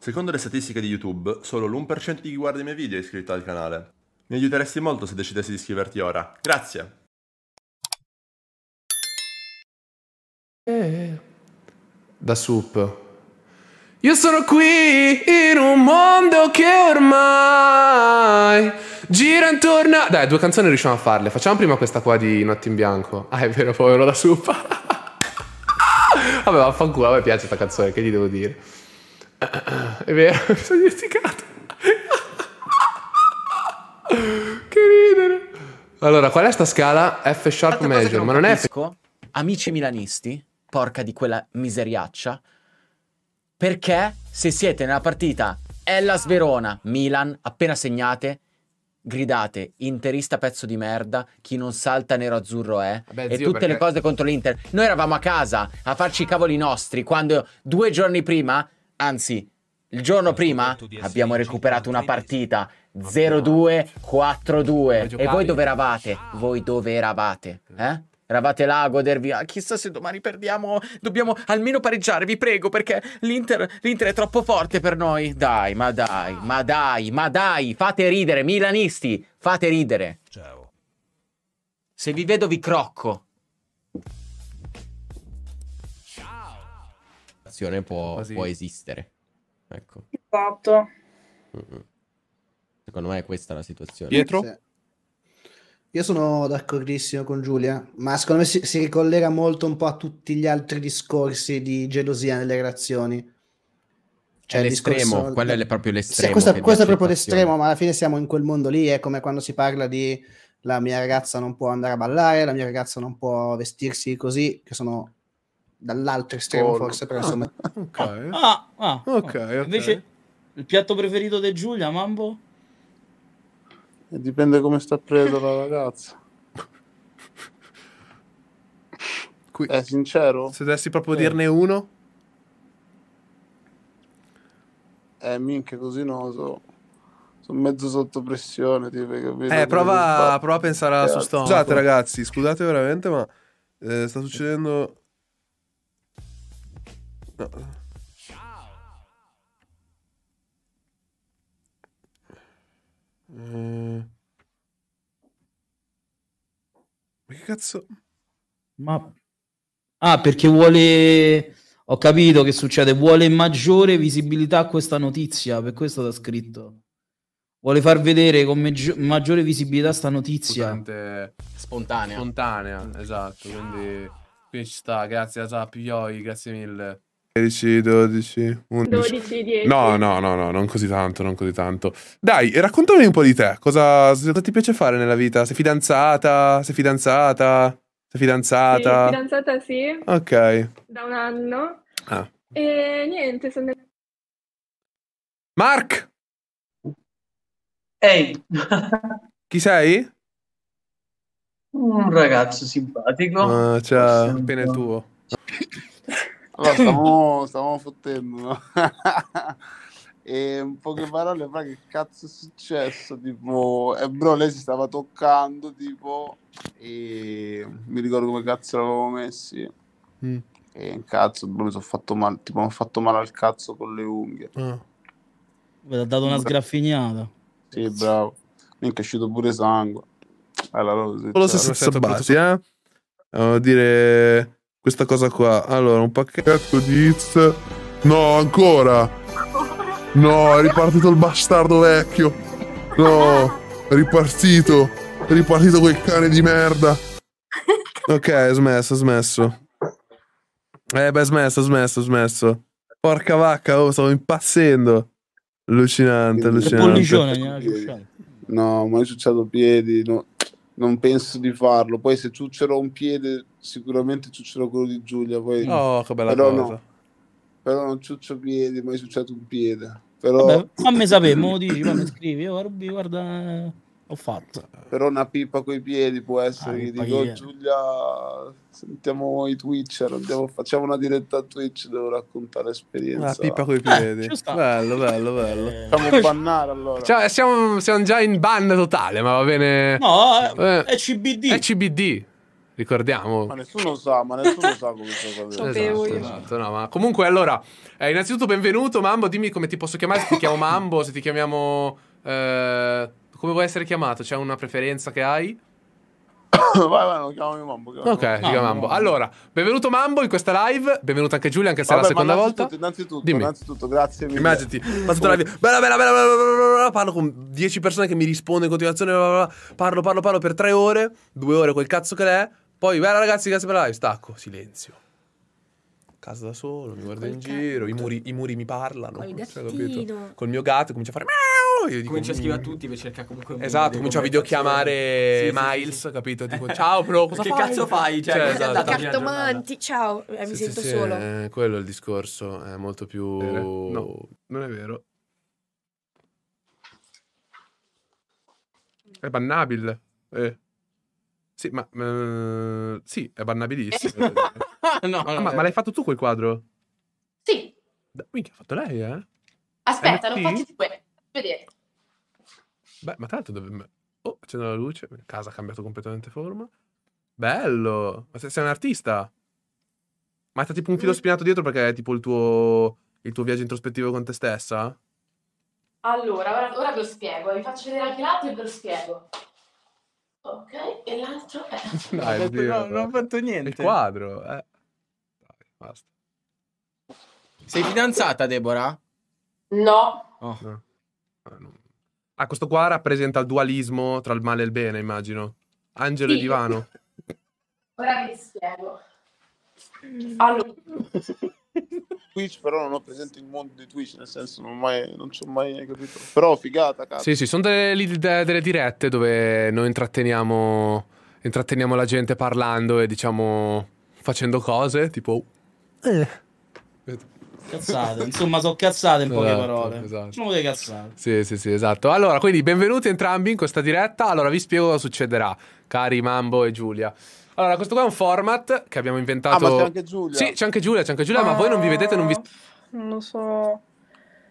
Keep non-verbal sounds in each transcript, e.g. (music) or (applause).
Secondo le statistiche di YouTube, solo l'1% di chi guarda i miei video è iscritto al canale. Mi aiuteresti molto se decidessi di iscriverti ora. Grazie! Eh, da sup. Io sono qui in un mondo che ormai gira intorno a... Dai, due canzoni riusciamo a farle. Facciamo prima questa qua di Notte in Bianco. Ah, è vero, povero da sup. (laughs) vabbè, vaffanculo, a me piace questa canzone, che gli devo dire. È vero, mi sono dimenticato. che ridere. Allora, qual è sta scala? F sharp major, ma non è F. Amici milanisti, porca di quella miseriaccia. Perché se siete nella partita Ellas Verona, Milan, appena segnate, gridate interista pezzo di merda, chi non salta nero azzurro è Vabbè, e zio, tutte perché... le cose contro l'Inter. Noi eravamo a casa a farci i cavoli nostri quando due giorni prima Anzi, il giorno prima abbiamo recuperato una partita 0-2, 4-2. E voi dove eravate? Voi dove eravate? Eh? Eravate là a godervi. Ah, chissà se domani perdiamo. Dobbiamo almeno pareggiare, vi prego, perché l'Inter, l'Inter è troppo forte per noi. Dai, ma dai, ma dai, ma dai. Fate ridere, milanisti. Fate ridere. Ciao. Se vi vedo vi crocco. relazione può, può esistere. Ecco. Esatto. Secondo me è questa la situazione. Pietro? Io sono d'accordissimo con Giulia, ma secondo me si, si, ricollega molto un po' a tutti gli altri discorsi di gelosia nelle relazioni. Cioè, è l'estremo, discorso... quello è proprio l'estremo. Sì, questo, questo è proprio l'estremo, ma alla fine siamo in quel mondo lì, è come quando si parla di la mia ragazza non può andare a ballare, la mia ragazza non può vestirsi così, che sono dall'altro estremo Porco. forse, però insomma... Ah, ok. Ah, ah, ah, okay, okay. Invece il piatto preferito di Giulia, Mambo? Dipende come sta preso la ragazza. (laughs) Qui. È sincero? Se dovessi proprio eh. dirne uno? Eh, minchia, così no, sono mezzo sotto pressione, tipo, capito? Eh, prova, prova a pensare alla sua storia. Scusate ragazzi, scusate veramente, ma eh, sta succedendo No. Ma che cazzo? Ma... Ah, perché vuole... Ho capito che succede, vuole maggiore visibilità a questa notizia, per questo l'ha scritto. Vuole far vedere con maggiore visibilità sta notizia. Spontanea. Spontanea, Spontanea esatto, quindi, quindi ci sta, grazie a Zap, grazie mille. 10, 12, 11. 12, 10. No, no, no, no, non così tanto, non così tanto. Dai, raccontami un po' di te. Cosa, cosa ti piace fare nella vita? Sei fidanzata? Sei fidanzata? Sei fidanzata? Sì, fidanzata sì. Ok. Da un anno. Ah. E niente, sono... Mark! Ehi! (laughs) Chi sei? Un ragazzo simpatico. Ah, ciao, cioè, appena il tuo. Allora, (laughs) stavamo, stavamo fottendo, no? (laughs) E in poche parole, fra che cazzo è successo? Tipo, e eh, bro, lei si stava toccando, tipo, e mi ricordo come cazzo l'avevo messi. Mm. E cazzo, bro, mi sono fatto male, tipo, mi ho fatto male al cazzo con le unghie. Mi Ti ha dato una sgraffiniata. Sì, bravo. Mi è cresciuto pure sangue. Allora, allora, Solo se eh? Devo dire questa cosa qua. Allora, un pacchetto di hits. No, ancora! No, è ripartito il bastardo vecchio! No, è ripartito! È ripartito quel cane di merda! Ok, smesso, smesso. Eh beh, smesso, smesso, smesso. Porca vacca, oh, stavo impazzendo. Allucinante, allucinante. Pollicione, No, ma è ciucciato piedi, no non penso di farlo. Poi se ciuccerò un piede, sicuramente ciuccerò quello di Giulia. Poi... Oh, che bella però cosa. No. Però non ciuccio piedi, mai ciucciato un piede. Però... Vabbè, fammi sapere, me lo dici, fammi scrivi. Oh, guarda ho fatto. Però una pippa coi piedi può essere, ah, dico Giulia, sentiamo i Twitcher, andiamo, facciamo una diretta a Twitch, devo raccontare l'esperienza. Una pippa coi piedi. Eh, (laughs) bello, bello, bello. Eh. Siamo bannare allora. Cioè, siamo, siamo, già in ban totale, ma va bene. No, eh, è CBD. È CBD ricordiamo. Ma nessuno sa, ma nessuno sa come sta cosa. Esatto, esatto, no, ma comunque allora, eh, innanzitutto benvenuto Mambo, dimmi come ti posso chiamare, se ti chiamo Mambo, se ti chiamiamo... Eh, come vuoi essere chiamato? C'è una preferenza che hai? (coughs) vai, vai, non chiamami Mambo. Chiamami. Ok, Mambo, Mambo. Mambo. Allora, benvenuto Mambo in questa live. Benvenuto anche Giulia, anche se Vabbè, è la seconda volta. Innanzitutto, Dimmi. innanzitutto, grazie mille. Immaginati, faccio una live. Bella, bella, bella, bella, Parlo con 10 persone che mi rispondono in continuazione. Bla, bla, Parlo, parlo, parlo per 3 ore, 2 ore, quel cazzo che è. Poi, bella ragazzi, grazie per la live. Stacco, silenzio. Casa da solo, mi guardo in giro, i muri, i muri mi parlano. Col, cioè, col mio gatto comincia a fare io dico... Comincia a scrivere a mm". tutti per cercare comunque un Esatto, comincia a videochiamare sì, Miles, sì, capito? Tipo, (laughs) ciao bro, cosa che fai? cazzo fai? Cioè, cioè esatto. cartomanti, ciao, eh, mi sento solo. Eh, quello è il discorso, è molto più... No, non è vero. È bannabile. Eh. Sì, ma... Eh, sì, è bannabilissimo. (laughs) no, ah, ma, ma, l'hai fatto tu quel quadro? Sì. Da, minchia, ha fatto lei, eh? Aspetta, lo faccio vedere. Beh, ma tanto dove... Oh, c'è la luce, casa ha cambiato completamente forma. Bello! Ma sei, un artista? Ma sta tipo un filo mm. spinato dietro perché è tipo il tuo, il tuo viaggio introspettivo con te stessa? Allora, ora, ora ve lo spiego, vi faccio vedere anche l'altro e ve lo spiego. Ok, e l'altro è... (laughs) Dai, non, Dio, no, non ho fatto niente. Il quadro, eh. Dai, basta. Sei fidanzata, Deborah? No. Oh. No. Eh, ah, non, Ah, questo qua rappresenta il dualismo tra il male e il bene, immagino. Angelo sì. e divano. (laughs) Ora vi spiego. Mm. Allora. Twitch però non ho presente il mondo di Twitch, nel senso non, mai, non ci ho mai capito. Però figata, cazzo. Sì, sì, sono delle, delle, delle dirette dove noi intratteniamo, intratteniamo la gente parlando e diciamo facendo cose tipo... Eh Cazzate, insomma, sono cazzate in poche esatto, parole. Esatto. Sono delle cazzate. Sì, sì, sì, esatto. Allora, quindi benvenuti entrambi in questa diretta. Allora, vi spiego cosa succederà, cari Mambo e Giulia. Allora, questo qua è un format che abbiamo inventato. Ah, ma c'è anche Giulia. Sì, c'è anche Giulia, c'è anche Giulia, ah, ma voi non vi vedete, non vi. Ah, non lo so.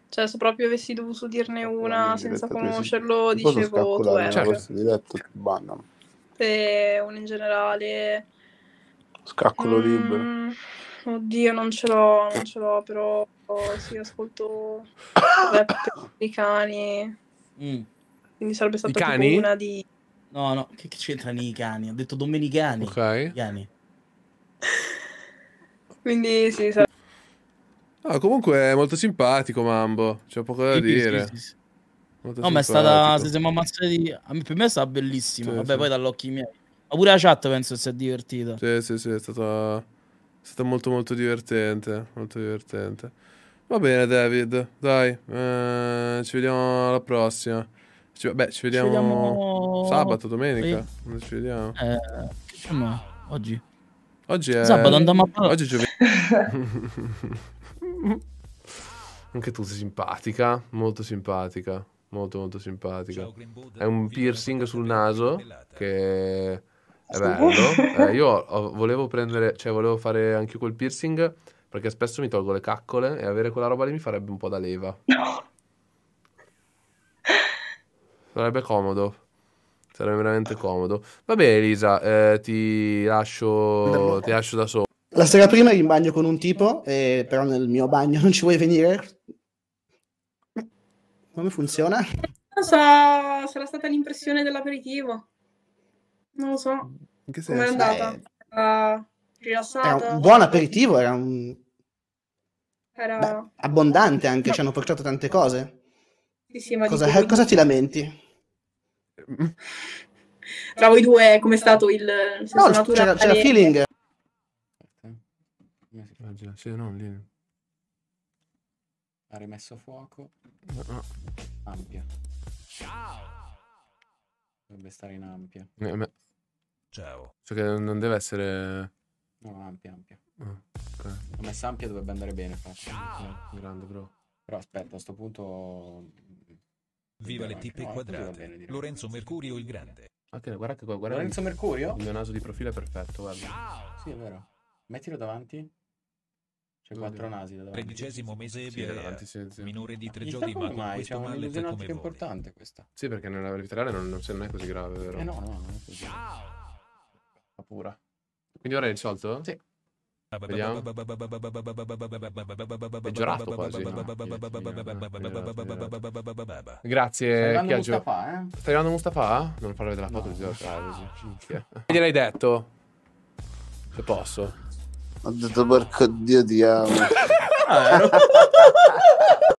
Cioè, se proprio avessi dovuto dirne eh, una non senza conoscerlo, dicevo tu eri. Eh. Certo. diretto ti bannano. E eh, uno in generale. Scaccolo mm... libero. Oddio, non ce l'ho, non ce l'ho, però oh, sì, ascolto rap (coughs) i cani. Mm. Quindi sarebbe stata tipo una di... No, no, che, che c'entrano i cani? Ho detto domenicani. Ok. Cani. Quindi sì, sarebbe... Ah, comunque è molto simpatico Mambo, c'è poco da sì, dire. Sì, sì, molto no, ma è stata. Se siamo ammazzati. A per me è stata bellissima. Vabbè, poi dall'occhio miei. Ma pure la chat penso si è divertita. Sì, sì, sì, è stata. È stato molto molto divertente, molto divertente. Va bene David, dai, eh, ci vediamo alla prossima. Ci, beh, ci vediamo, ci vediamo... sabato, domenica. Sì. Ci vediamo. Eh, diciamo, oggi. Oggi è... Sabato andiamo a parlare. Oggi è giovedì. (laughs) Anche tu sei simpatica, molto simpatica, molto molto simpatica. Hai un piercing sul naso che... Bello. (laughs) Eh, io ho, volevo prendere, cioè volevo fare anche quel piercing perché spesso mi tolgo le caccole e avere quella roba lì mi farebbe un po' da leva. (laughs) No. Sarebbe comodo. Sarebbe veramente comodo. Va bene, Elisa, eh, ti, lascio, ti lascio da solo. La sera prima ero in bagno con un tipo, eh, però nel mio bagno (laughs) non ci vuoi venire? Come funziona? Non so, sarà stata l'impressione dell'aperitivo. Non lo so. In che senso? Com'è andata? Eh, era rilassata? Era un buon aperitivo, era un... Era... Beh, abbondante anche, no. ci hanno portato tante cose. Sì, sì, ma cosa, cosa ti lamenti? Tra voi due com'è stato il... No, c'era, c'era parere. feeling. Eh, sì, no, lì. Ha rimesso fuoco. No. Ampia. Ciao! Dovrebbe stare in ampia. Eh, Ciao. Cioè che non deve essere... No, ampia, ampia. Ah, okay. La messa ampia dovrebbe andare bene. Grande, eh, bro. Però aspetta, a questo punto... Mm, Viva le tippe no, eh, quadrate. Bene, Lorenzo Mercurio il Grande. Ok, guarda che qua, guarda Lorenzo il, Mercurio? Il mio naso di profilo è perfetto, guarda. Ciao. Sì, è vero. Mettilo davanti. C'è Oddio. quattro nasi da davanti. Tredicesimo mese e sì, sì, sì. minore di tre Chissà giorni, ma mai, C'è una mallet come importante questa. Sì, perché nella letterale non, non, è così grave, vero? Eh no, no, non è così. Ciao pura. Quindi ora è risolto? Sì. Vediamo. Peggiorato quasi. Grazie. Stai Mustafa, eh? Stai arrivando Mustafa? Non farò vedere la foto di George (laughs) Gliel'hai detto? Se posso. Ho detto porco Dio ti amo. (laughs) Ah, eh.